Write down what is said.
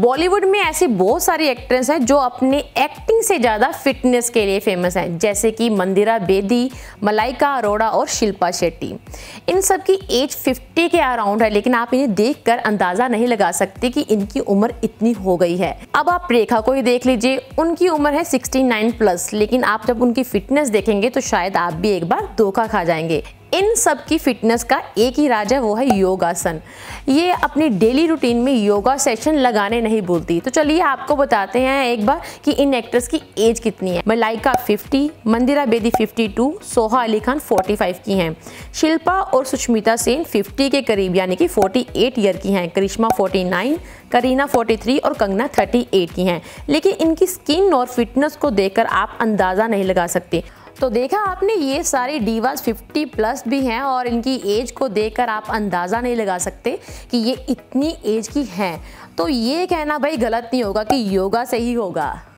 बॉलीवुड में ऐसी बहुत सारी एक्ट्रेस हैं जो अपने एक्टिंग से ज़्यादा फिटनेस के लिए फेमस हैं जैसे कि मंदिरा बेदी मलाइका अरोड़ा और शिल्पा शेट्टी इन सब की एज 50 के अराउंड है लेकिन आप इन्हें देखकर अंदाज़ा नहीं लगा सकते कि इनकी उम्र इतनी हो गई है अब आप रेखा को ही देख लीजिए उनकी उम्र है सिक्सटी प्लस लेकिन आप जब उनकी फिटनेस देखेंगे तो शायद आप भी एक बार धोखा खा जाएंगे इन सब की फिटनेस का एक ही राज है वो है योगासन ये अपनी डेली रूटीन में योगा सेशन लगाने नहीं भूलती तो चलिए आपको बताते हैं एक बार कि इन एक्टर्स की एज कितनी है मलाइका 50, मंदिरा बेदी 52, सोहा अली खान 45 की हैं शिल्पा और सुष्मिता सेन 50 के करीब यानी कि 48 ईयर की हैं करिश्मा 49, करीना 43 और कंगना 38 की हैं लेकिन इनकी स्किन और फिटनेस को देखकर आप अंदाज़ा नहीं लगा सकते तो देखा आपने ये सारी डीवास 50 प्लस भी हैं और इनकी एज को देखकर आप अंदाज़ा नहीं लगा सकते कि ये इतनी एज की हैं तो ये कहना भाई गलत नहीं होगा कि योगा से ही होगा